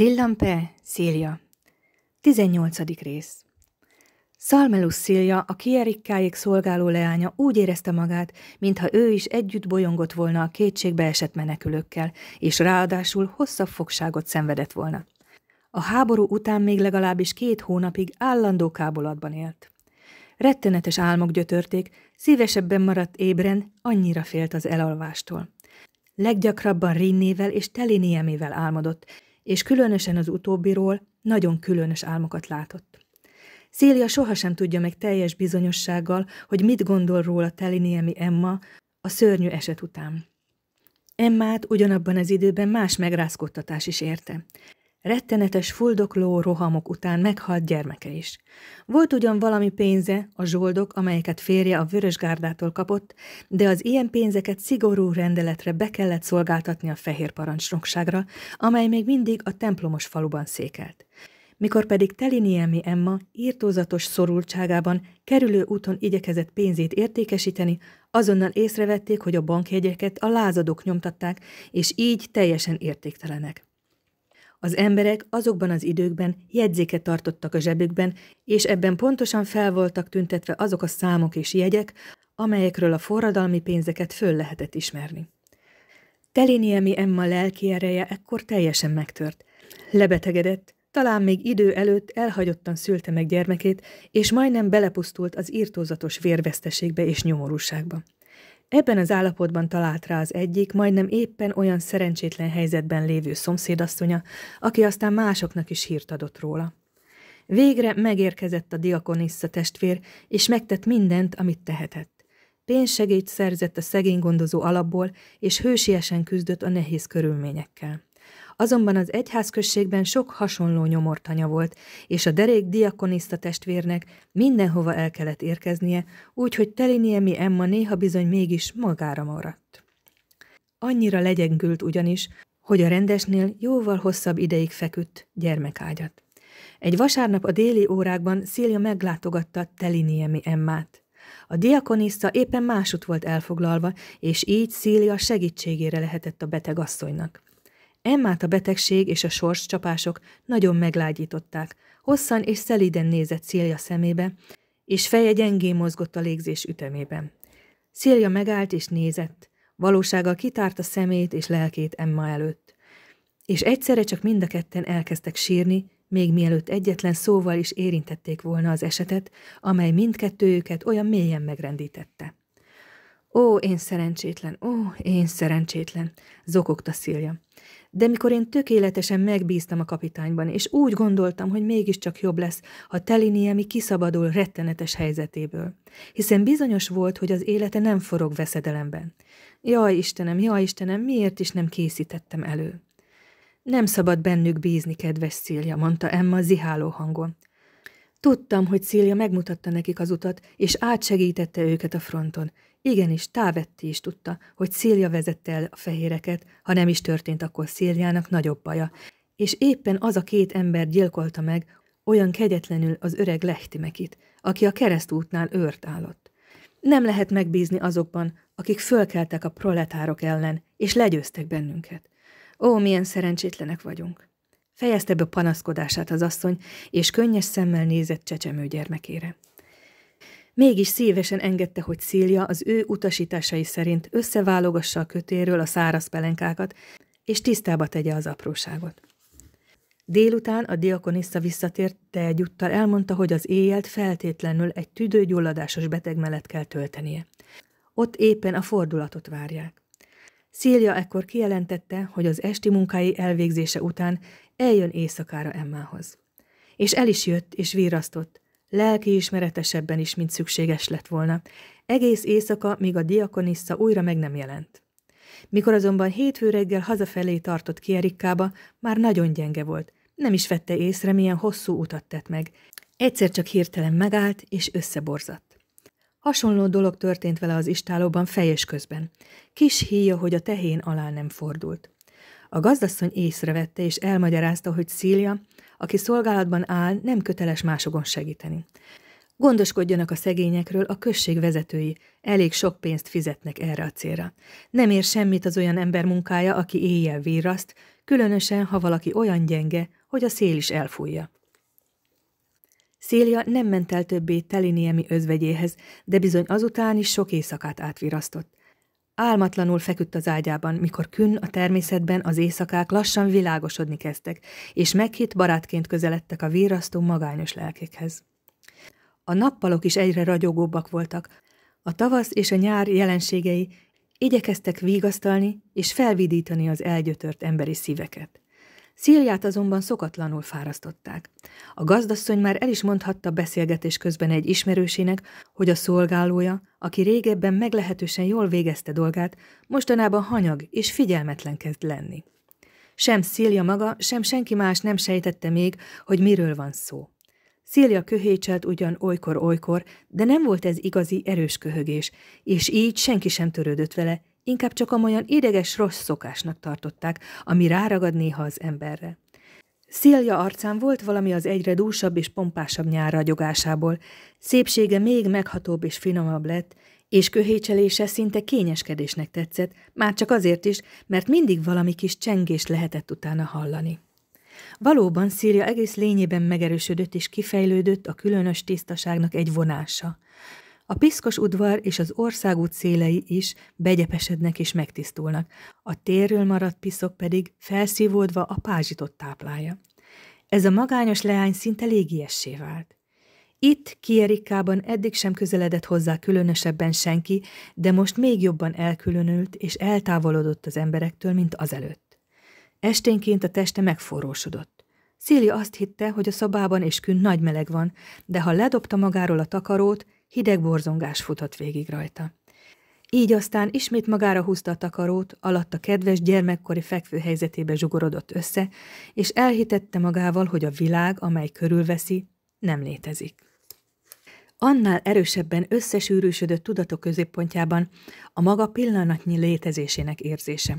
Szillampe, Szilja 18. rész Szalmelus Szilja, a kierikkáig szolgáló leánya úgy érezte magát, mintha ő is együtt bolyongott volna a kétségbe esett menekülőkkel, és ráadásul hosszabb fogságot szenvedett volna. A háború után még legalábbis két hónapig állandó kábolatban élt. Rettenetes álmok gyötörték, szívesebben maradt ébren, annyira félt az elalvástól. Leggyakrabban rinnével és teliniemével álmodott, és különösen az utóbbiról nagyon különös álmokat látott. Szélia sohasem tudja meg teljes bizonyossággal, hogy mit gondol róla Teliniemi Emma a szörnyű eset után. Emmát ugyanabban az időben más megrázkodtatás is érte. Rettenetes fuldokló rohamok után meghalt gyermeke is. Volt ugyan valami pénze, a zsoldok, amelyeket férje a Vörösgárdától kapott, de az ilyen pénzeket szigorú rendeletre be kellett szolgáltatni a fehér parancsnokságra, amely még mindig a templomos faluban székelt. Mikor pedig Teliniemi Emma írtózatos szorultságában kerülő úton igyekezett pénzét értékesíteni, azonnal észrevették, hogy a bankjegyeket a lázadók nyomtatták, és így teljesen értéktelenek. Az emberek azokban az időkben jegyzéket tartottak a zsebükben, és ebben pontosan fel voltak tüntetve azok a számok és jegyek, amelyekről a forradalmi pénzeket föl lehetett ismerni. Teliniemi Emma lelki ereje ekkor teljesen megtört. Lebetegedett, talán még idő előtt elhagyottan szülte meg gyermekét, és majdnem belepusztult az írtózatos vérveszteségbe és nyomorúságba. Ebben az állapotban talált rá az egyik, majdnem éppen olyan szerencsétlen helyzetben lévő szomszédasszonya, aki aztán másoknak is hírt adott róla. Végre megérkezett a diakonissa testvér, és megtett mindent, amit tehetett. Pénzsegélyt szerzett a szegény gondozó alapból, és hősiesen küzdött a nehéz körülményekkel azonban az egyházközségben sok hasonló nyomortanya volt, és a derék diakoniszta testvérnek mindenhova el kellett érkeznie, úgyhogy Teliniemi Emma néha bizony mégis magára maradt. Annyira legyengült ugyanis, hogy a rendesnél jóval hosszabb ideig feküdt gyermekágyat. Egy vasárnap a déli órákban Szilja meglátogatta Teliniemi Emmát. A diakonista éppen másút volt elfoglalva, és így Szília segítségére lehetett a beteg asszonynak. Emmát a betegség és a sorscsapások nagyon meglágyították, hosszan és szeliden nézett Szélja szemébe, és feje gyengén mozgott a légzés ütemében. Szélja megállt és nézett, valósága a szemét és lelkét Emma előtt. És egyszerre csak mind a ketten elkezdtek sírni, még mielőtt egyetlen szóval is érintették volna az esetet, amely mindkettőjüket olyan mélyen megrendítette. Ó, én szerencsétlen, ó, én szerencsétlen, zokogta Szilja de mikor én tökéletesen megbíztam a kapitányban, és úgy gondoltam, hogy mégiscsak jobb lesz, ha Teliniemi kiszabadul rettenetes helyzetéből. Hiszen bizonyos volt, hogy az élete nem forog veszedelemben. Jaj Istenem, jaj Istenem, miért is nem készítettem elő? Nem szabad bennük bízni, kedves Szilja, mondta Emma ziháló hangon. Tudtam, hogy Szilja megmutatta nekik az utat, és átsegítette őket a fronton, Igenis, távetti is tudta, hogy szélja vezette el a fehéreket, ha nem is történt akkor széljának nagyobb baja, és éppen az a két ember gyilkolta meg olyan kegyetlenül az öreg lehtimekit, aki a keresztútnál őrt állott. Nem lehet megbízni azokban, akik fölkeltek a proletárok ellen, és legyőztek bennünket. Ó, milyen szerencsétlenek vagyunk! Fejezte be panaszkodását az asszony, és könnyes szemmel nézett csecsemő gyermekére mégis szívesen engedte, hogy Szília az ő utasításai szerint összeválogassa a kötéről a száraz pelenkákat, és tisztába tegye az apróságot. Délután a diakonissa visszatért, de egyúttal elmondta, hogy az éjjelt feltétlenül egy tüdőgyulladásos beteg mellett kell töltenie. Ott éppen a fordulatot várják. Szília ekkor kijelentette, hogy az esti munkái elvégzése után eljön éjszakára Emmához. És el is jött, és virasztott, ismeretesebben is, mint szükséges lett volna. Egész éjszaka, míg a diakonissa újra meg nem jelent. Mikor azonban hétfő reggel hazafelé tartott ki Erikkába, már nagyon gyenge volt. Nem is vette észre, milyen hosszú utat tett meg. Egyszer csak hirtelen megállt és összeborzadt. Hasonló dolog történt vele az istálóban fejes közben. Kis híja, hogy a tehén alá nem fordult. A gazdasszony észrevette és elmagyarázta, hogy Szília aki szolgálatban áll, nem köteles másokon segíteni. Gondoskodjanak a szegényekről a község vezetői, elég sok pénzt fizetnek erre a célra. Nem ér semmit az olyan ember munkája, aki éjjel víraszt, különösen, ha valaki olyan gyenge, hogy a szél is elfújja. Szélia nem ment el többé Teliniemi özvegyéhez, de bizony azután is sok éjszakát átvirasztott. Álmatlanul feküdt az ágyában, mikor künn a természetben az éjszakák lassan világosodni kezdtek, és meghitt barátként közeledtek a vírasztó magányos lelkekhez. A nappalok is egyre ragyogóbbak voltak, a tavasz és a nyár jelenségei igyekeztek vígasztalni és felvidítani az elgyötört emberi szíveket. Szíliát azonban szokatlanul fárasztották. A gazdasszony már el is mondhatta beszélgetés közben egy ismerősének, hogy a szolgálója, aki régebben meglehetősen jól végezte dolgát, mostanában hanyag és figyelmetlen kezd lenni. Sem Szilja maga, sem senki más nem sejtette még, hogy miről van szó. Szilja köhécselt ugyan olykor-olykor, de nem volt ez igazi erős köhögés, és így senki sem törődött vele, inkább csak amolyan ideges rossz szokásnak tartották, ami ráragad néha az emberre. Szilja arcán volt valami az egyre dúsabb és pompásabb nyár ragyogásából, szépsége még meghatóbb és finomabb lett, és köhécselése szinte kényeskedésnek tetszett, már csak azért is, mert mindig valami kis csengést lehetett utána hallani. Valóban Szilja egész lényében megerősödött és kifejlődött a különös tisztaságnak egy vonása – a piszkos udvar és az országút szélei is begyepesednek és megtisztulnak, a térről maradt piszok pedig felszívódva a pázsitot táplálja. Ez a magányos leány szinte légiessé vált. Itt, Kierikkában eddig sem közeledett hozzá különösebben senki, de most még jobban elkülönült és eltávolodott az emberektől, mint azelőtt. Esténként a teste megforrósodott. Szíli azt hitte, hogy a szobában és kün nagy meleg van, de ha ledobta magáról a takarót, hideg borzongás futott végig rajta. Így aztán ismét magára húzta a takarót, alatt a kedves gyermekkori fekvő helyzetébe zsugorodott össze, és elhitette magával, hogy a világ, amely körülveszi, nem létezik. Annál erősebben összesűrűsödött tudatok középpontjában a maga pillanatnyi létezésének érzése.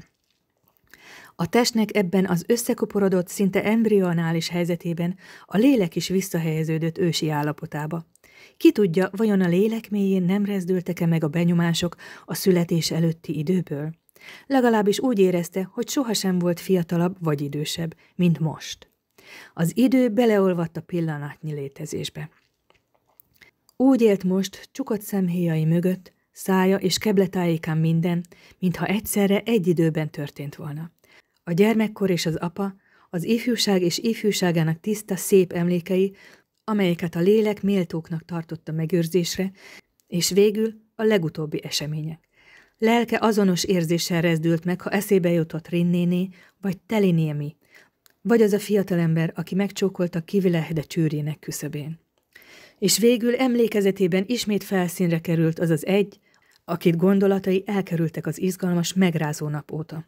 A testnek ebben az összekuporodott, szinte embrionális helyzetében a lélek is visszahelyeződött ősi állapotába, ki tudja, vajon a lélek mélyén nem rezdültek-e meg a benyomások a születés előtti időből? Legalábbis úgy érezte, hogy sohasem volt fiatalabb vagy idősebb, mint most. Az idő beleolvadt a pillanatnyi létezésbe. Úgy élt most, csukott szemhéjai mögött, szája és kebletájékán minden, mintha egyszerre egy időben történt volna. A gyermekkor és az apa, az ifjúság és ifjúságának tiszta, szép emlékei amelyeket a lélek méltóknak tartotta megőrzésre, és végül a legutóbbi események. Lelke azonos érzéssel rezdült meg, ha eszébe jutott Rinnéné vagy telinémi, vagy az a fiatalember, aki megcsókolta kivilehede csűrjének küszöbén. És végül emlékezetében ismét felszínre került az az egy, akit gondolatai elkerültek az izgalmas, megrázó nap óta.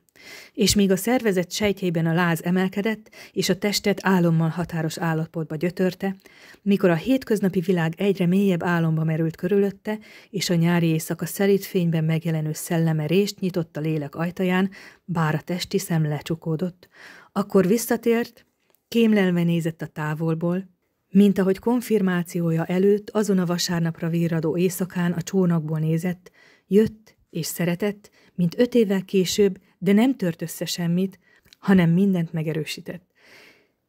És míg a szervezet sejtjében a láz emelkedett, és a testet álommal határos állapotba gyötörte, mikor a hétköznapi világ egyre mélyebb álomba merült körülötte, és a nyári éjszaka szerít fényben megjelenő rést nyitott a lélek ajtaján, bár a testi szem lecsukódott, akkor visszatért, kémlelve nézett a távolból, mint ahogy konfirmációja előtt azon a vasárnapra virradó éjszakán a csónakból nézett, jött és szeretett, mint öt évvel később, de nem tört össze semmit, hanem mindent megerősített.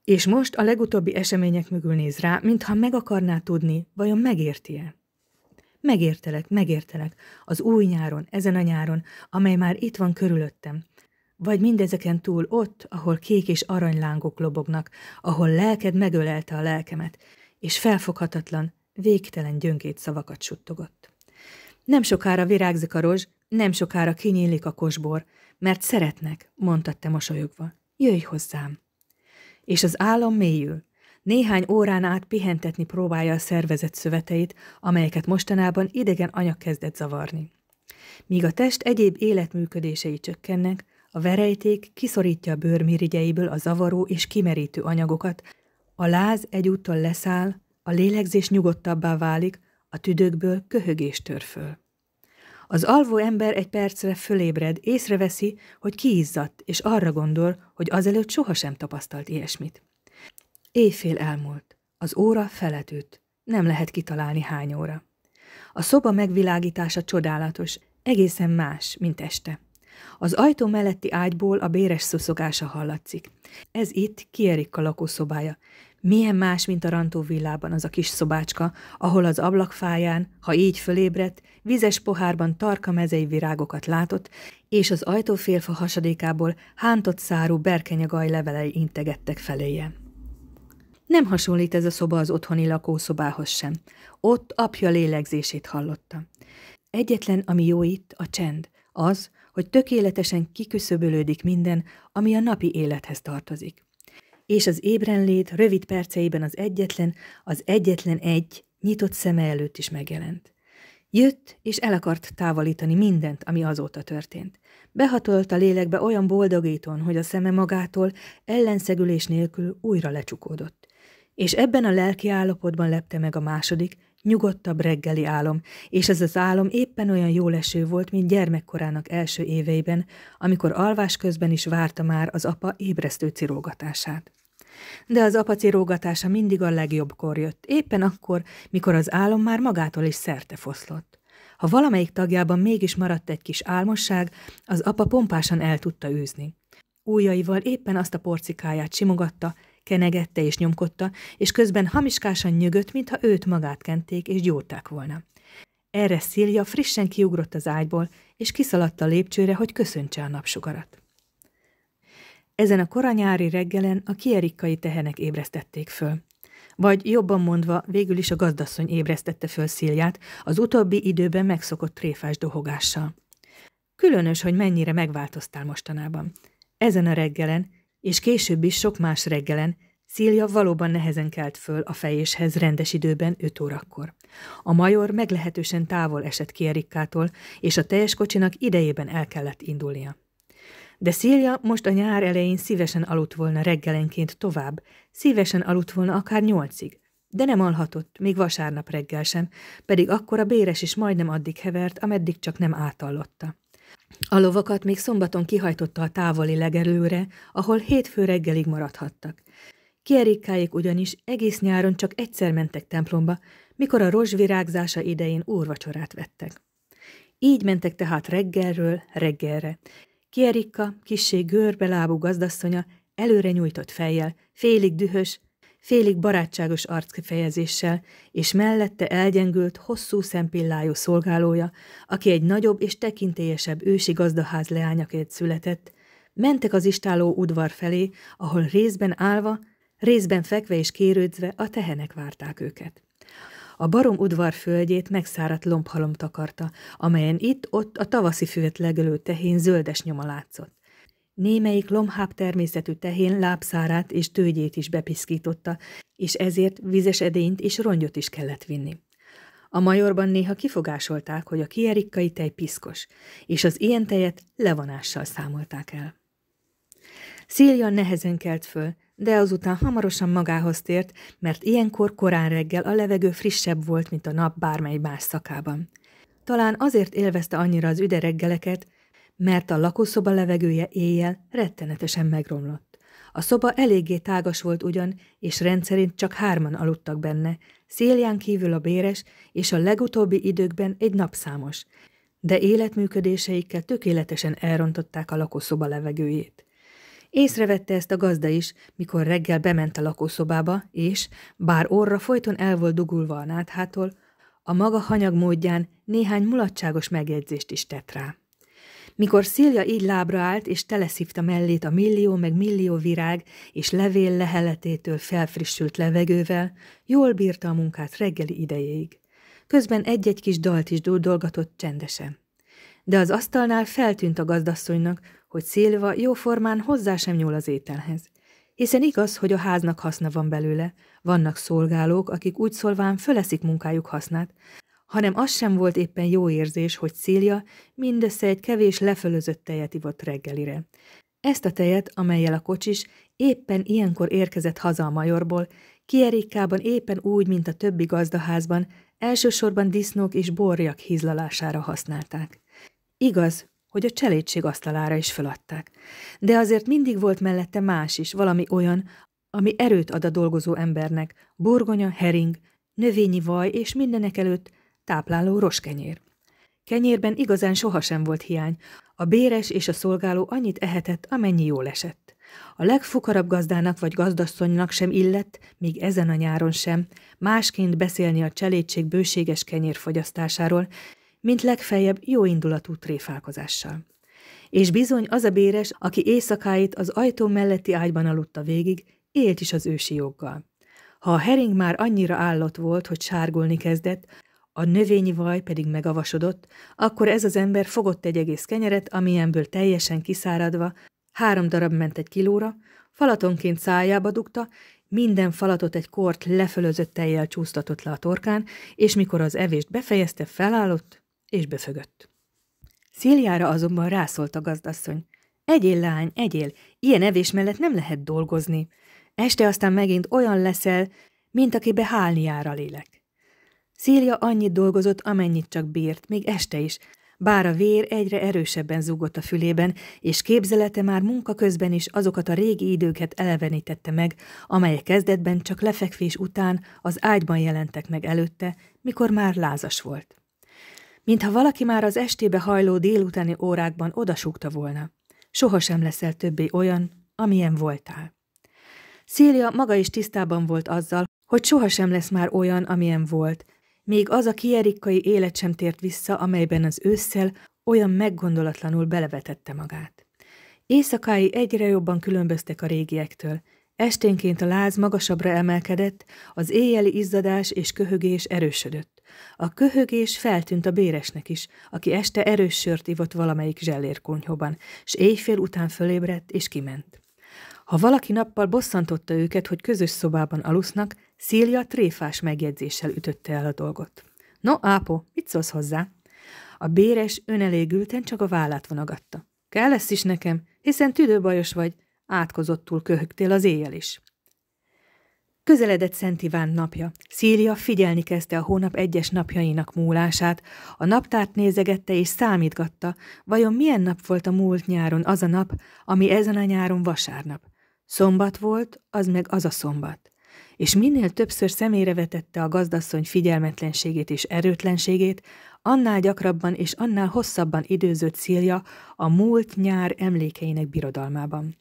És most a legutóbbi események mögül néz rá, mintha meg akarná tudni, vajon megérti-e. Megértelek, megértelek, az új nyáron, ezen a nyáron, amely már itt van körülöttem, vagy mindezeken túl ott, ahol kék és aranylángok lobognak, ahol lelked megölelte a lelkemet, és felfoghatatlan, végtelen gyöngét szavakat suttogott. Nem sokára virágzik a rozs, nem sokára kinyílik a kosbor, mert szeretnek, mondta te mosolyogva. Jöjj hozzám! És az álom mélyül. Néhány órán át pihentetni próbálja a szervezet szöveteit, amelyeket mostanában idegen anyag kezdett zavarni. Míg a test egyéb életműködései csökkennek, a verejték kiszorítja a bőrmirigyeiből a zavaró és kimerítő anyagokat, a láz egyúttal leszáll, a lélegzés nyugodtabbá válik, a tüdőkből köhögés tör föl. Az alvó ember egy percre fölébred, észreveszi, hogy kiizzadt, és arra gondol, hogy azelőtt sohasem tapasztalt ilyesmit. Éjfél elmúlt. Az óra feletűt. Nem lehet kitalálni hány óra. A szoba megvilágítása csodálatos, egészen más, mint este. Az ajtó melletti ágyból a béres szuszogása hallatszik. Ez itt a lakószobája. Milyen más, mint a rantó villában az a kis szobácska, ahol az ablakfáján, ha így fölébredt, vizes pohárban tarka mezei virágokat látott, és az ajtófélfa hasadékából hántott szárú berkenyagaj levelei integettek feléje. Nem hasonlít ez a szoba az otthoni lakószobához sem. Ott apja lélegzését hallotta. Egyetlen, ami jó itt, a csend. Az, hogy tökéletesen kiküszöbölődik minden, ami a napi élethez tartozik. És az ébrenlét rövid perceiben az egyetlen, az egyetlen egy nyitott szeme előtt is megjelent. Jött és el akart távolítani mindent, ami azóta történt. Behatolt a lélekbe olyan boldogítón, hogy a szeme magától ellenszegülés nélkül újra lecsukódott. És ebben a lelki állapotban lepte meg a második Nyugodtabb reggeli álom, és ez az álom éppen olyan jóleső volt, mint gyermekkorának első éveiben, amikor alvás közben is várta már az apa ébresztő cirógatását. De az apa cirógatása mindig a legjobbkor jött, éppen akkor, mikor az álom már magától is szerte foszlott. Ha valamelyik tagjában mégis maradt egy kis álmosság, az apa pompásan el tudta űzni. Újaival éppen azt a porcikáját simogatta, kenegette és nyomkodta, és közben hamiskásan nyögött, mintha őt magát kenték és gyúrták volna. Erre Szilja frissen kiugrott az ágyból, és kiszaladt a lépcsőre, hogy köszöntse a napsugarat. Ezen a koranyári reggelen a kierikkai tehenek ébresztették föl. Vagy jobban mondva, végül is a gazdasszony ébresztette föl Szilját az utóbbi időben megszokott tréfás dohogással. Különös, hogy mennyire megváltoztál mostanában. Ezen a reggelen és később is sok más reggelen Szilja valóban nehezen kelt föl a fejéshez rendes időben 5 órakor. A major meglehetősen távol esett ki Erikkától, és a teljes kocsinak idejében el kellett indulnia. De Szilja most a nyár elején szívesen aludt volna reggelenként tovább, szívesen aludt volna akár nyolcig, de nem alhatott, még vasárnap reggel sem, pedig akkor a béres is majdnem addig hevert, ameddig csak nem átallotta. A lovakat még szombaton kihajtotta a távoli legelőre, ahol hétfő reggelig maradhattak. Kierikkáik ugyanis egész nyáron csak egyszer mentek templomba, mikor a rozsvirágzása idején úrvacsorát vettek. Így mentek tehát reggelről reggelre. Kierikka, kissé görbelábú gazdasszonya, előre nyújtott fejjel, félig dühös, félig barátságos arckifejezéssel, és mellette elgyengült, hosszú szempillájú szolgálója, aki egy nagyobb és tekintélyesebb ősi gazdaház leányaként született, mentek az istáló udvar felé, ahol részben állva, részben fekve és kérődzve a tehenek várták őket. A barom udvar földjét megszáradt lombhalom takarta, amelyen itt-ott a tavaszi füvet legelő tehén zöldes nyoma látszott. Némelyik lomháb természetű tehén lábszárát és tőgyét is bepiszkította, és ezért vizes edényt és rongyot is kellett vinni. A majorban néha kifogásolták, hogy a kierikkai tej piszkos, és az ilyen tejet levonással számolták el. Szilja nehezen kelt föl, de azután hamarosan magához tért, mert ilyenkor korán reggel a levegő frissebb volt, mint a nap bármely más szakában. Talán azért élvezte annyira az üdereggeleket, mert a lakószoba levegője éjjel rettenetesen megromlott. A szoba eléggé tágas volt ugyan, és rendszerint csak hárman aludtak benne, szélján kívül a béres, és a legutóbbi időkben egy napszámos, de életműködéseikkel tökéletesen elrontották a lakószoba levegőjét. Észrevette ezt a gazda is, mikor reggel bement a lakószobába, és, bár orra folyton el volt dugulva a náthától, a maga hanyag módján néhány mulatságos megjegyzést is tett rá. Mikor Szilja így lábra állt, és teleszívta mellét a millió meg millió virág és levél leheletétől felfrissült levegővel, jól bírta a munkát reggeli idejéig. Közben egy-egy kis dalt is dúdolgatott csendesen. De az asztalnál feltűnt a gazdasszonynak, hogy Szilva jóformán hozzá sem nyúl az ételhez. Hiszen igaz, hogy a háznak haszna van belőle, vannak szolgálók, akik úgy szólván föleszik munkájuk hasznát, hanem az sem volt éppen jó érzés, hogy Szília mindössze egy kevés lefölözött tejet ivott reggelire. Ezt a tejet, amelyel a kocsis éppen ilyenkor érkezett haza a majorból, Kierikkában éppen úgy, mint a többi gazdaházban, elsősorban disznók és borjak hízlalására használták. Igaz, hogy a cselédség asztalára is feladták, de azért mindig volt mellette más is, valami olyan, ami erőt ad a dolgozó embernek, burgonya, hering, növényi vaj és mindenek előtt tápláló roskenyér. Kenyérben igazán sohasem volt hiány, a béres és a szolgáló annyit ehetett, amennyi jól esett. A legfukarabb gazdának vagy gazdasszonynak sem illett, még ezen a nyáron sem, másként beszélni a cselédség bőséges kenyérfogyasztásáról, mint legfeljebb jóindulatú tréfálkozással. És bizony az a béres, aki éjszakáit az ajtó melletti ágyban aludta végig, élt is az ősi joggal. Ha a hering már annyira állott volt, hogy sárgulni kezdett, a növényi vaj pedig megavasodott, akkor ez az ember fogott egy egész kenyeret, amilyenből teljesen kiszáradva, három darab ment egy kilóra, falatonként szájába dugta, minden falatot egy kort lefölözött tejjel csúsztatott le a torkán, és mikor az evést befejezte, felállott és befögött. Szíliára azonban rászólt a gazdasszony. Egyél, lány, egyél, ilyen evés mellett nem lehet dolgozni. Este aztán megint olyan leszel, mint aki behálni jár a lélek. Szília annyit dolgozott, amennyit csak bírt, még este is, bár a vér egyre erősebben zúgott a fülében, és képzelete már munka közben is azokat a régi időket elevenítette meg, amelyek kezdetben csak lefekvés után az ágyban jelentek meg előtte, mikor már lázas volt. Mintha valaki már az estébe hajló délutáni órákban odasúgta volna. Sohasem leszel többé olyan, amilyen voltál. Szília maga is tisztában volt azzal, hogy sohasem lesz már olyan, amilyen volt, még az a kierikkai élet sem tért vissza, amelyben az ősszel olyan meggondolatlanul belevetette magát. Éjszakái egyre jobban különböztek a régiektől. Esténként a láz magasabbra emelkedett, az éjjeli izzadás és köhögés erősödött. A köhögés feltűnt a béresnek is, aki este erős sört ivott valamelyik zsellérkonyhóban, s éjfél után fölébredt és kiment. Ha valaki nappal bosszantotta őket, hogy közös szobában alusznak, Szília tréfás megjegyzéssel ütötte el a dolgot. No, Ápo, mit szólsz hozzá? A béres önelégülten csak a vállát vonogatta. Kell lesz is nekem, hiszen tüdőbajos vagy, átkozottul köhögtél az éjjel is. Közeledett Szent Iván napja. Szília figyelni kezdte a hónap egyes napjainak múlását, a naptárt nézegette és számítgatta, vajon milyen nap volt a múlt nyáron az a nap, ami ezen a nyáron vasárnap. Szombat volt, az meg az a szombat és minél többször szemére vetette a gazdasszony figyelmetlenségét és erőtlenségét, annál gyakrabban és annál hosszabban időzött szélja a múlt nyár emlékeinek birodalmában.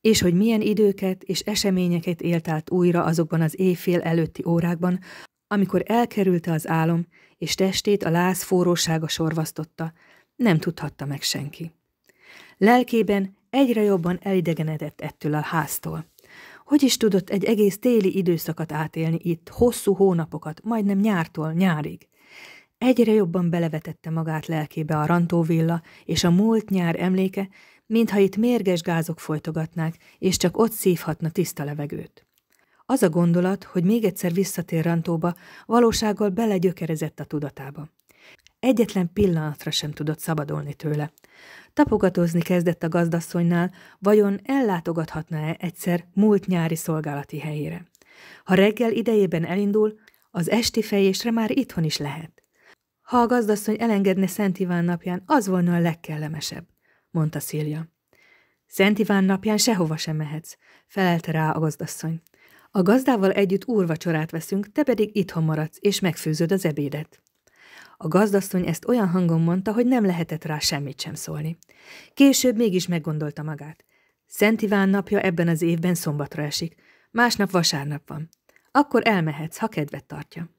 És hogy milyen időket és eseményeket élt át újra azokban az éjfél előtti órákban, amikor elkerülte az álom, és testét a láz forrósága sorvasztotta, nem tudhatta meg senki. Lelkében egyre jobban elidegenedett ettől a háztól. Hogy is tudott egy egész téli időszakat átélni itt, hosszú hónapokat, majdnem nyártól nyárig? Egyre jobban belevetette magát lelkébe a rantóvilla és a múlt nyár emléke, mintha itt mérges gázok folytogatnák, és csak ott szívhatna tiszta levegőt. Az a gondolat, hogy még egyszer visszatér Rantóba, valósággal belegyökerezett a tudatába. Egyetlen pillanatra sem tudott szabadulni tőle. Tapogatózni kezdett a gazdasszonynál, vajon ellátogathatna-e egyszer múlt nyári szolgálati helyére. Ha reggel idejében elindul, az esti fejésre már itthon is lehet. Ha a gazdasszony elengedne Szent Iván napján, az volna a legkellemesebb, mondta Szilja. Szent Iván napján sehova sem mehetsz, felelte rá a gazdasszony. A gazdával együtt úrvacsorát veszünk, te pedig itthon maradsz, és megfőzöd az ebédet. A gazdasszony ezt olyan hangon mondta, hogy nem lehetett rá semmit sem szólni. Később mégis meggondolta magát. Szent Iván napja ebben az évben szombatra esik, másnap vasárnap van. Akkor elmehetsz, ha kedvet tartja.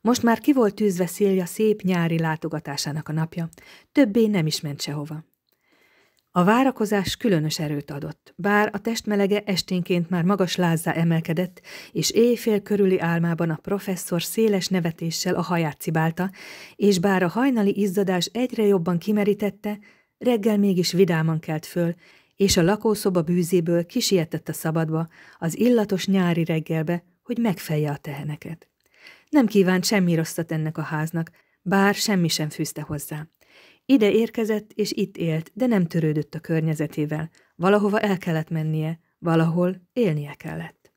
Most már ki volt tűzve szélja szép nyári látogatásának a napja, többé nem is ment sehova. A várakozás különös erőt adott, bár a testmelege esténként már magas lázzá emelkedett, és éjfél körüli álmában a professzor széles nevetéssel a haját cibálta, és bár a hajnali izzadás egyre jobban kimerítette, reggel mégis vidáman kelt föl, és a lakószoba bűzéből kisietett a szabadba, az illatos nyári reggelbe, hogy megfelje a teheneket. Nem kívánt semmi rosszat ennek a háznak, bár semmi sem fűzte hozzá. Ide érkezett és itt élt, de nem törődött a környezetével. Valahova el kellett mennie, valahol élnie kellett.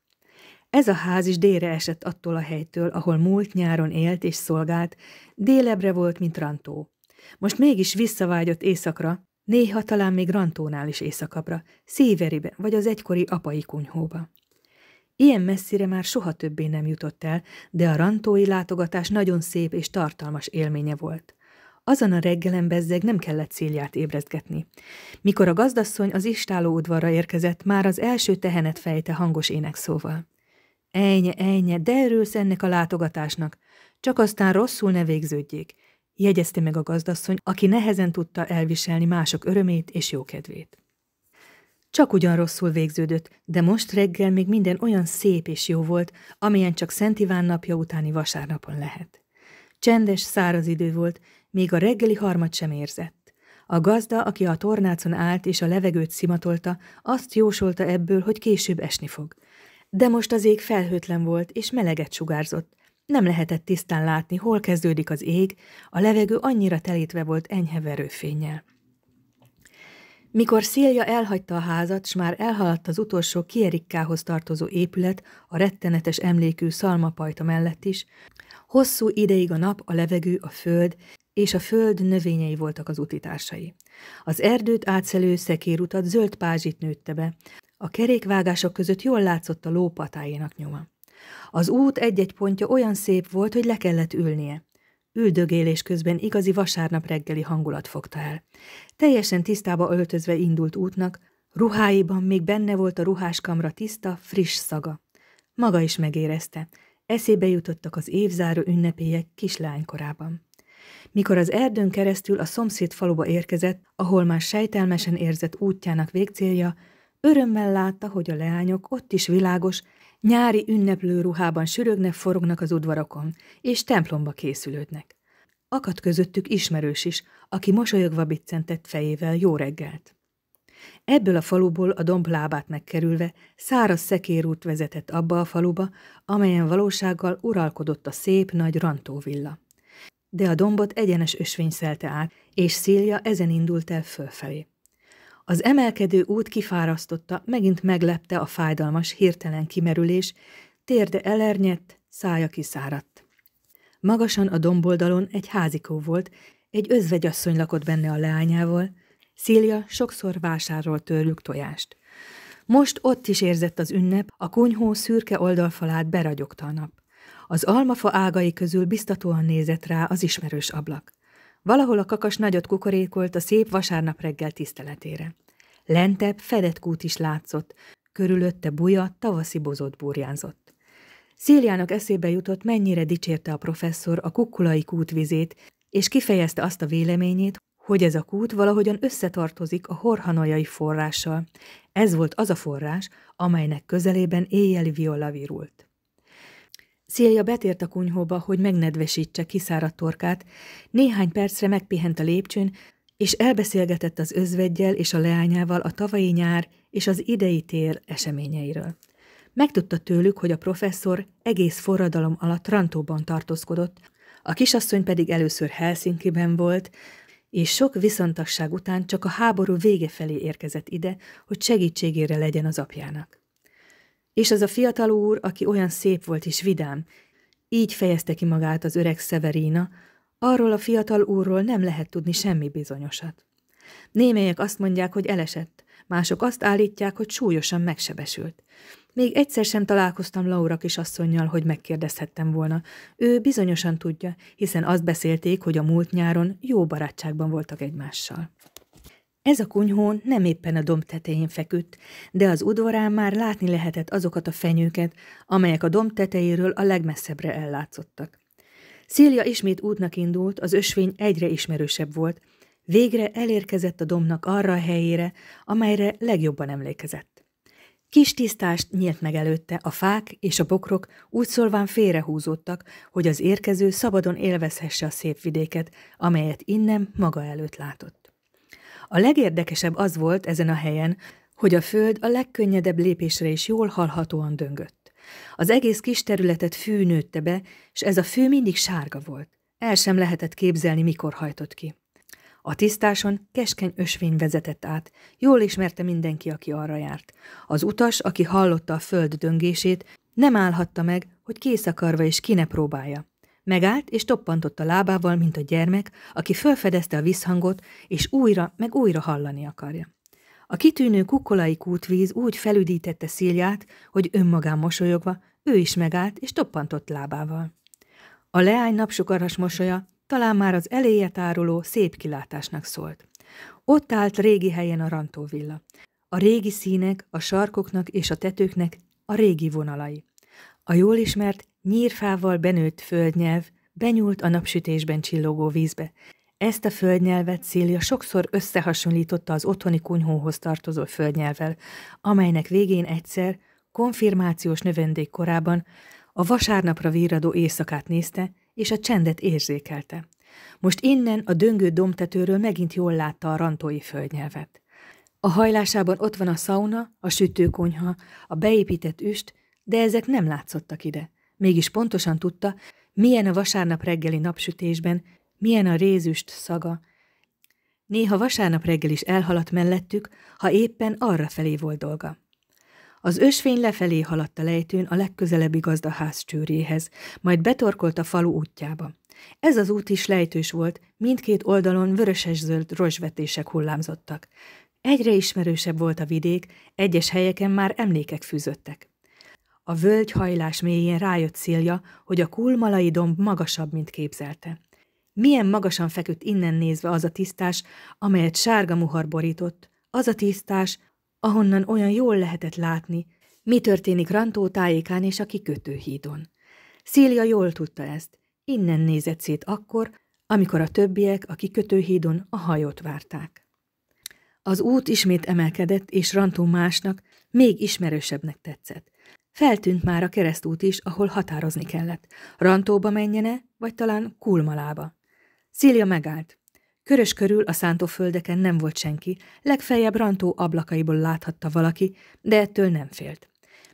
Ez a ház is délre esett attól a helytől, ahol múlt nyáron élt és szolgált, délebre volt, mint Rantó. Most mégis visszavágyott éjszakra, néha talán még Rantónál is éjszakabbra, Szíveribe vagy az egykori apai kunyhóba. Ilyen messzire már soha többé nem jutott el, de a rantói látogatás nagyon szép és tartalmas élménye volt – azon a reggelen bezzeg nem kellett célját ébrezgetni. Mikor a gazdasszony az istáló udvarra érkezett, már az első tehenet fejte hangos énekszóval. Ejnye, ejnye, de erősz ennek a látogatásnak, csak aztán rosszul ne végződjék, jegyezte meg a gazdasszony, aki nehezen tudta elviselni mások örömét és jókedvét. Csak ugyan rosszul végződött, de most reggel még minden olyan szép és jó volt, amilyen csak Szent Iván napja utáni vasárnapon lehet. Csendes, száraz idő volt, még a reggeli harmat sem érzett. A gazda, aki a tornácon állt és a levegőt szimatolta, azt jósolta ebből, hogy később esni fog. De most az ég felhőtlen volt, és meleget sugárzott. Nem lehetett tisztán látni, hol kezdődik az ég, a levegő annyira telítve volt enyhe fényel. Mikor Szilja elhagyta a házat, s már elhaladt az utolsó Kierikkához tartozó épület, a rettenetes emlékű szalmapajta mellett is, hosszú ideig a nap, a levegő, a föld és a föld növényei voltak az utitársai. Az erdőt átszelő szekérutat zöld pázsit nőtte be, a kerékvágások között jól látszott a lópatájénak nyoma. Az út egy-egy pontja olyan szép volt, hogy le kellett ülnie. Üldögélés közben igazi vasárnap reggeli hangulat fogta el. Teljesen tisztába öltözve indult útnak, ruháiban még benne volt a ruháskamra tiszta, friss szaga. Maga is megérezte, eszébe jutottak az évzáró ünnepélyek kislánykorában. Mikor az erdőn keresztül a szomszéd faluba érkezett, ahol már sejtelmesen érzett útjának végcélja, örömmel látta, hogy a leányok ott is világos, nyári ünneplő ruhában sürögnek, forognak az udvarokon, és templomba készülődnek. Akadt közöttük ismerős is, aki mosolyogva biccentett fejével jó reggelt. Ebből a faluból a domb lábát megkerülve száraz szekérút vezetett abba a faluba, amelyen valósággal uralkodott a szép nagy rantóvilla de a dombot egyenes ösvény szelte át, és Szilja ezen indult el fölfelé. Az emelkedő út kifárasztotta, megint meglepte a fájdalmas, hirtelen kimerülés, térde elernyett, szája kiszáradt. Magasan a domboldalon egy házikó volt, egy özvegyasszony lakott benne a leányával, Szilja sokszor vásárol tőlük tojást. Most ott is érzett az ünnep, a kunyhó szürke oldalfalát beragyogta a nap. Az almafa ágai közül biztatóan nézett rá az ismerős ablak. Valahol a kakas nagyot kukorékolt a szép vasárnap reggel tiszteletére. Lentebb fedett kút is látszott, körülötte buja, tavaszi bozott burjánzott. Szíliának eszébe jutott, mennyire dicsérte a professzor a kukkulai kútvizét, és kifejezte azt a véleményét, hogy ez a kút valahogyan összetartozik a horhanojai forrással. Ez volt az a forrás, amelynek közelében éjjeli viola virult. Szélja betért a kunyhóba, hogy megnedvesítse kiszáradt torkát, néhány percre megpihent a lépcsőn, és elbeszélgetett az özvegyel és a leányával a tavalyi nyár és az idei tél eseményeiről. Megtudta tőlük, hogy a professzor egész forradalom alatt Rantóban tartózkodott, a kisasszony pedig először helsinki volt, és sok viszontasság után csak a háború vége felé érkezett ide, hogy segítségére legyen az apjának. És az a fiatal úr, aki olyan szép volt és vidám, így fejezte ki magát az öreg Severina, arról a fiatal úrról nem lehet tudni semmi bizonyosat. Némelyek azt mondják, hogy elesett, mások azt állítják, hogy súlyosan megsebesült. Még egyszer sem találkoztam Laura kisasszonynal, hogy megkérdezhettem volna. Ő bizonyosan tudja, hiszen azt beszélték, hogy a múlt nyáron jó barátságban voltak egymással. Ez a kunyhó nem éppen a domb tetején feküdt, de az udvarán már látni lehetett azokat a fenyőket, amelyek a domb tetejéről a legmesszebbre ellátszottak. Szélia ismét útnak indult, az ösvény egyre ismerősebb volt. Végre elérkezett a domnak arra a helyére, amelyre legjobban emlékezett. Kis tisztást nyílt meg előtte, a fák és a bokrok úgy szólván félrehúzódtak, hogy az érkező szabadon élvezhesse a szép vidéket, amelyet innen maga előtt látott. A legérdekesebb az volt ezen a helyen, hogy a föld a legkönnyedebb lépésre is jól hallhatóan döngött. Az egész kis területet fű nőtte be, és ez a fű mindig sárga volt. El sem lehetett képzelni, mikor hajtott ki. A tisztáson keskeny ösvény vezetett át, jól ismerte mindenki, aki arra járt. Az utas, aki hallotta a föld döngését, nem állhatta meg, hogy kész akarva is ki ne próbálja. Megállt és toppantott a lábával, mint a gyermek, aki fölfedezte a visszhangot, és újra meg újra hallani akarja. A kitűnő kukolai kútvíz úgy felüdítette Szilját, hogy önmagán mosolyogva ő is megállt és toppantott lábával. A leány napsugaras mosolya talán már az eléje tároló szép kilátásnak szólt. Ott állt régi helyen a rantóvilla. A régi színek, a sarkoknak és a tetőknek a régi vonalai. A jól ismert Nyírfával benőtt földnyelv benyúlt a napsütésben csillogó vízbe. Ezt a földnyelvet Szilja sokszor összehasonlította az otthoni kunyhóhoz tartozó földnyelvel, amelynek végén egyszer, konfirmációs növendék korában, a vasárnapra víradó éjszakát nézte, és a csendet érzékelte. Most innen a döngő domtetőről megint jól látta a rantói földnyelvet. A hajlásában ott van a szauna, a sütőkonyha, a beépített üst, de ezek nem látszottak ide. Mégis pontosan tudta, milyen a vasárnap reggeli napsütésben, milyen a rézüst szaga. Néha vasárnap reggel is elhaladt mellettük, ha éppen arra felé volt dolga. Az ösvény lefelé haladt a lejtőn a legközelebbi gazdaház csőréhez, majd betorkolt a falu útjába. Ez az út is lejtős volt, mindkét oldalon vöröses-zöld rozsvetések hullámzottak. Egyre ismerősebb volt a vidék, egyes helyeken már emlékek fűzöttek. A völgy hajlás mélyén rájött Szilja, hogy a kulmalai domb magasabb, mint képzelte. Milyen magasan feküdt innen nézve az a tisztás, amelyet sárga muhar borított, az a tisztás, ahonnan olyan jól lehetett látni, mi történik Rantó tájékán és a kikötőhídon. Szilja jól tudta ezt, innen nézett szét akkor, amikor a többiek a kikötőhídon a hajót várták. Az út ismét emelkedett, és Rantó másnak, még ismerősebbnek tetszett. Feltűnt már a keresztút is, ahol határozni kellett. Rantóba menjene, vagy talán kulmalába. Szília megállt. Körös körül a szántóföldeken nem volt senki, legfeljebb Rantó ablakaiból láthatta valaki, de ettől nem félt.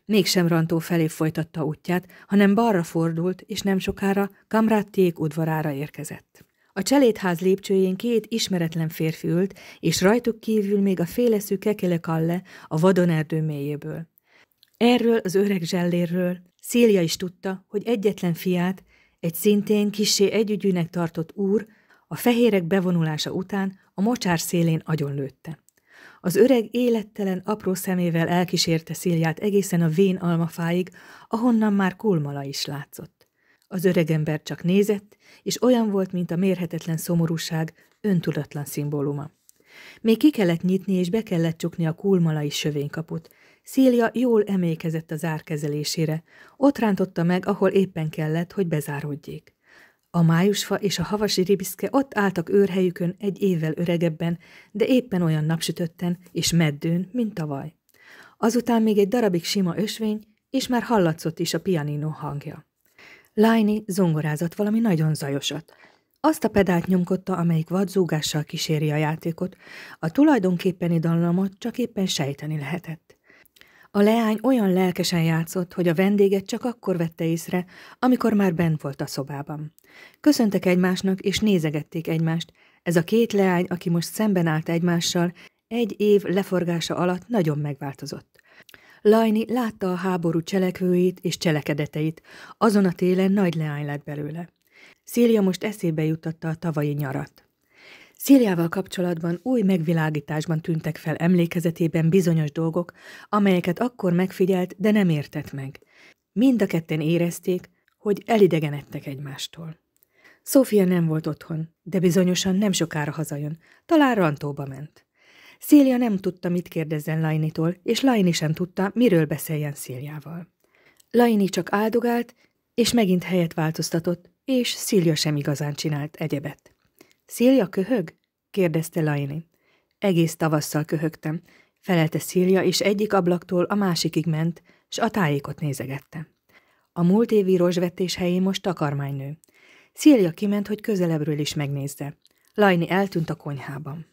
Mégsem Rantó felé folytatta útját, hanem balra fordult, és nem sokára Kamráttiék udvarára érkezett. A cselédház lépcsőjén két ismeretlen férfi ült, és rajtuk kívül még a féleszű Kekele Kalle a vadonerdő mélyéből. Erről az öreg zsellérről Szélia is tudta, hogy egyetlen fiát, egy szintén kisé együgyűnek tartott úr, a fehérek bevonulása után a mocsár szélén agyonlőtte. Az öreg élettelen apró szemével elkísérte Széliát egészen a vén almafáig, ahonnan már kulmala is látszott. Az öreg ember csak nézett, és olyan volt, mint a mérhetetlen szomorúság öntudatlan szimbóluma. Még ki kellett nyitni és be kellett csukni a kulmalai sövénykaput, Szília jól emlékezett a zárkezelésére, ott rántotta meg, ahol éppen kellett, hogy bezáródjék. A májusfa és a havasi ribiszke ott álltak őrhelyükön egy évvel öregebben, de éppen olyan napsütötten és meddőn, mint tavaly. Azután még egy darabig sima ösvény, és már hallatszott is a pianino hangja. Lájni zongorázott valami nagyon zajosat. Azt a pedált nyomkodta, amelyik vadzúgással kíséri a játékot, a tulajdonképpeni dallamot csak éppen sejteni lehetett. A leány olyan lelkesen játszott, hogy a vendéget csak akkor vette észre, amikor már bent volt a szobában. Köszöntek egymásnak, és nézegették egymást. Ez a két leány, aki most szemben állt egymással, egy év leforgása alatt nagyon megváltozott. Lajni látta a háború cselekvőit és cselekedeteit, azon a télen nagy leány lett belőle. Szélia most eszébe jutatta a tavalyi nyarat. Szíriával kapcsolatban új megvilágításban tűntek fel emlékezetében bizonyos dolgok, amelyeket akkor megfigyelt, de nem értett meg. Mind a ketten érezték, hogy elidegenedtek egymástól. Szófia nem volt otthon, de bizonyosan nem sokára hazajön, talán rantóba ment. Szélia nem tudta, mit kérdezzen Lainitól, és Laini sem tudta, miről beszéljen Széliával. Laini csak áldogált, és megint helyet változtatott, és Szília sem igazán csinált egyebet. Szilja köhög? kérdezte Laini. Egész tavasszal köhögtem, felelte Szilja, és egyik ablaktól a másikig ment, s a tájékot nézegette. A múlt évi rozsvetés helyén most takarmánynő. Szilja kiment, hogy közelebbről is megnézze. Lajni eltűnt a konyhában.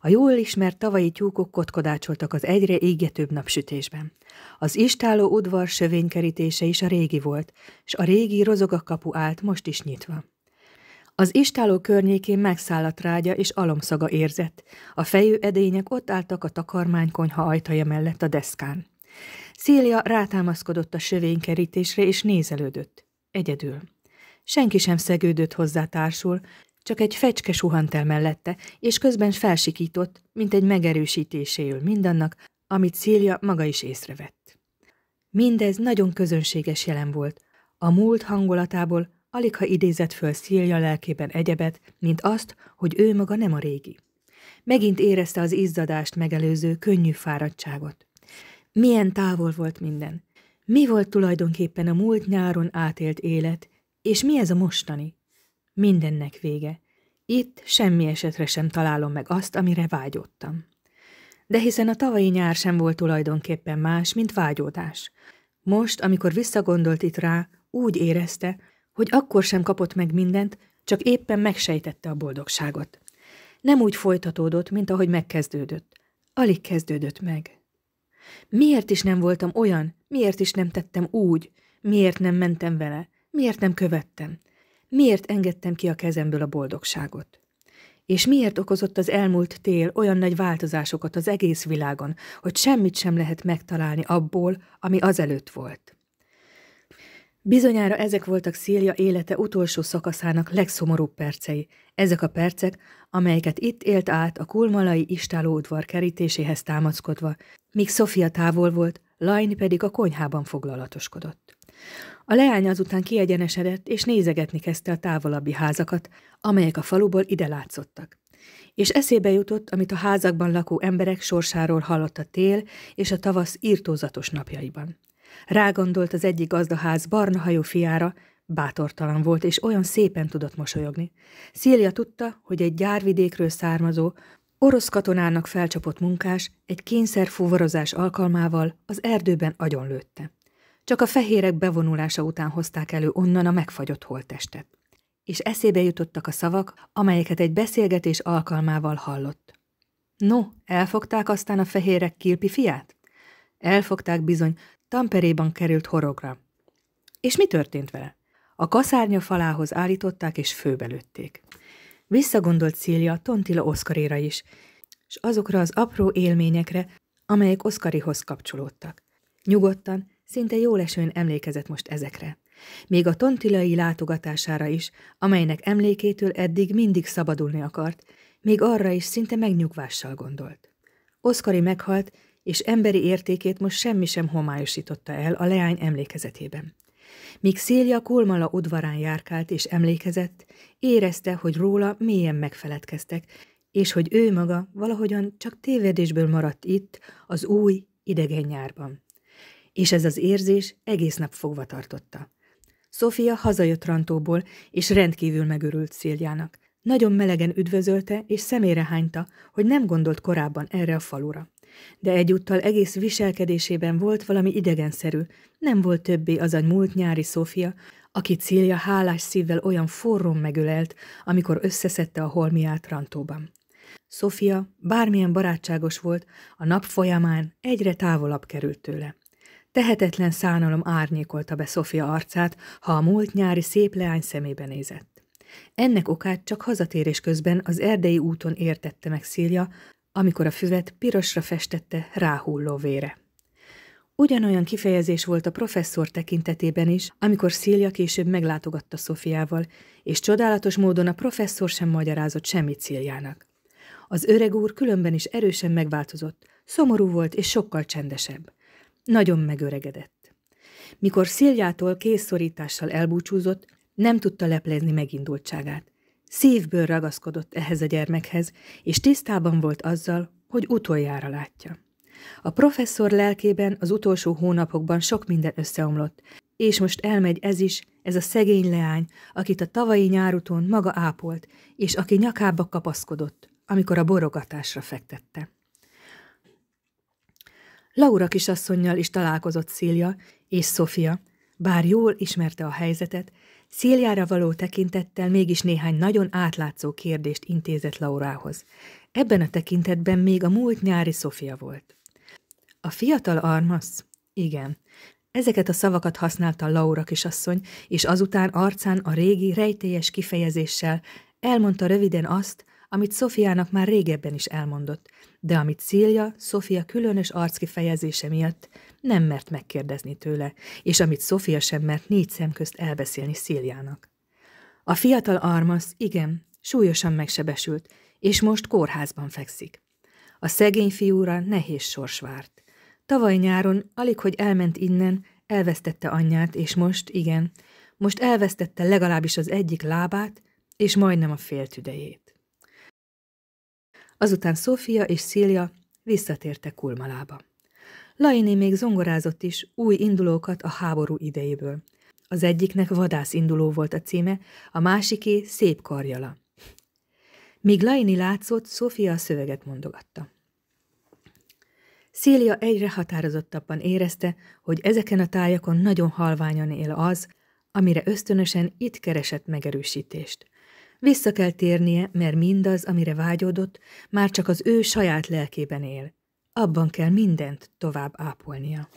A jól ismert tavalyi tyúkok kotkodácsoltak az egyre égetőbb napsütésben. Az istáló udvar sövénykerítése is a régi volt, s a régi rozogakapu kapu állt most is nyitva. Az istáló környékén megszállat rágya és alomszaga érzett. A fejű edények ott álltak a takarmánykonyha ajtaja mellett a deszkán. Szélia rátámaszkodott a sövénykerítésre és nézelődött. Egyedül. Senki sem szegődött hozzá társul, csak egy fecske suhant el mellette, és közben felsikított, mint egy megerősítéséül mindannak, amit Szélia maga is észrevett. Mindez nagyon közönséges jelen volt. A múlt hangulatából alig ha idézett föl Szilja lelkében egyebet, mint azt, hogy ő maga nem a régi. Megint érezte az izzadást megelőző könnyű fáradtságot. Milyen távol volt minden. Mi volt tulajdonképpen a múlt nyáron átélt élet, és mi ez a mostani? Mindennek vége. Itt semmi esetre sem találom meg azt, amire vágyottam. De hiszen a tavalyi nyár sem volt tulajdonképpen más, mint vágyódás. Most, amikor visszagondolt itt rá, úgy érezte, hogy akkor sem kapott meg mindent, csak éppen megsejtette a boldogságot. Nem úgy folytatódott, mint ahogy megkezdődött. Alig kezdődött meg. Miért is nem voltam olyan? Miért is nem tettem úgy? Miért nem mentem vele? Miért nem követtem? Miért engedtem ki a kezemből a boldogságot? És miért okozott az elmúlt tél olyan nagy változásokat az egész világon, hogy semmit sem lehet megtalálni abból, ami azelőtt volt? Bizonyára ezek voltak Szélia élete utolsó szakaszának legszomorúbb percei. Ezek a percek, amelyeket itt élt át a kulmalai udvar kerítéséhez támaszkodva, míg Sofia távol volt, Lajni pedig a konyhában foglalatoskodott. A leány azután kiegyenesedett, és nézegetni kezdte a távolabbi házakat, amelyek a faluból ide látszottak. És eszébe jutott, amit a házakban lakó emberek sorsáról hallott a tél és a tavasz írtózatos napjaiban. Rágondolt az egyik gazdaház barna hajú fiára, bátortalan volt, és olyan szépen tudott mosolyogni. Szilja tudta, hogy egy gyárvidékről származó, orosz katonának felcsapott munkás egy fuvarozás alkalmával az erdőben agyonlőtte. Csak a fehérek bevonulása után hozták elő onnan a megfagyott holttestet. És eszébe jutottak a szavak, amelyeket egy beszélgetés alkalmával hallott. No, elfogták aztán a fehérek kilpi fiát? Elfogták bizony, Tamperéban került horogra. És mi történt vele? A kaszárnya falához állították és főbelőtték. Visszagondolt Szilja Tontila Oszkaréra is, és azokra az apró élményekre, amelyek Oszkarihoz kapcsolódtak. Nyugodtan, szinte jólesőn emlékezett most ezekre. Még a tontilai látogatására is, amelynek emlékétől eddig mindig szabadulni akart, még arra is szinte megnyugvással gondolt. Oszkari meghalt, és emberi értékét most semmi sem homályosította el a leány emlékezetében. Míg Szélia Kolmala udvarán járkált és emlékezett, érezte, hogy róla mélyen megfeledkeztek, és hogy ő maga valahogyan csak tévedésből maradt itt, az új, idegen nyárban. És ez az érzés egész nap fogva tartotta. Sofia hazajött Rantóból, és rendkívül megörült Széljának. Nagyon melegen üdvözölte, és szemére hányta, hogy nem gondolt korábban erre a falura de egyúttal egész viselkedésében volt valami idegenszerű, nem volt többé az a múlt nyári Szófia, aki célja hálás szívvel olyan forrón megölelt, amikor összeszedte a holmiát Rantóban. Sofia, bármilyen barátságos volt, a nap folyamán egyre távolabb került tőle. Tehetetlen szánalom árnyékolta be Sofia arcát, ha a múlt nyári szép leány szemébe nézett. Ennek okát csak hazatérés közben az erdei úton értette meg Szilja, amikor a füvet pirosra festette ráhulló vére. Ugyanolyan kifejezés volt a professzor tekintetében is, amikor Szilja később meglátogatta Szofiával, és csodálatos módon a professzor sem magyarázott semmit Sziljának. Az öreg úr különben is erősen megváltozott, szomorú volt és sokkal csendesebb. Nagyon megöregedett. Mikor Sziljától készszorítással elbúcsúzott, nem tudta leplezni megindultságát. Szívből ragaszkodott ehhez a gyermekhez, és tisztában volt azzal, hogy utoljára látja. A professzor lelkében az utolsó hónapokban sok minden összeomlott, és most elmegy ez is, ez a szegény leány, akit a tavalyi nyáruton maga ápolt, és aki nyakába kapaszkodott, amikor a borogatásra fektette. Laura kisasszonynal is találkozott Szilja és Sofia, bár jól ismerte a helyzetet, Széljára való tekintettel mégis néhány nagyon átlátszó kérdést intézett Laurához. Ebben a tekintetben még a múlt nyári Szofia volt. A fiatal Armasz? Igen. Ezeket a szavakat használta Laura kisasszony, és azután arcán a régi, rejtélyes kifejezéssel elmondta röviden azt, amit Szofiának már régebben is elmondott, de amit Szilja, Szofia különös arckifejezése miatt nem mert megkérdezni tőle, és amit Sofia sem mert négy szem közt elbeszélni Szíliának. A fiatal Armasz, igen, súlyosan megsebesült, és most kórházban fekszik. A szegény fiúra nehéz sors várt. Tavaly nyáron, alig hogy elment innen, elvesztette anyját, és most, igen, most elvesztette legalábbis az egyik lábát, és majdnem a féltüdejét. Azután Szófia és Szília visszatértek Kulmalába. Lainé még zongorázott is új indulókat a háború idejéből. Az egyiknek vadászinduló volt a címe, a másiké szép karjala. Míg Laini látszott, Sofia a szöveget mondogatta. Szélia egyre határozottabban érezte, hogy ezeken a tájakon nagyon halványan él az, amire ösztönösen itt keresett megerősítést. Vissza kell térnie, mert mindaz, amire vágyódott, már csak az ő saját lelkében él, abban kell mindent tovább ápolnia.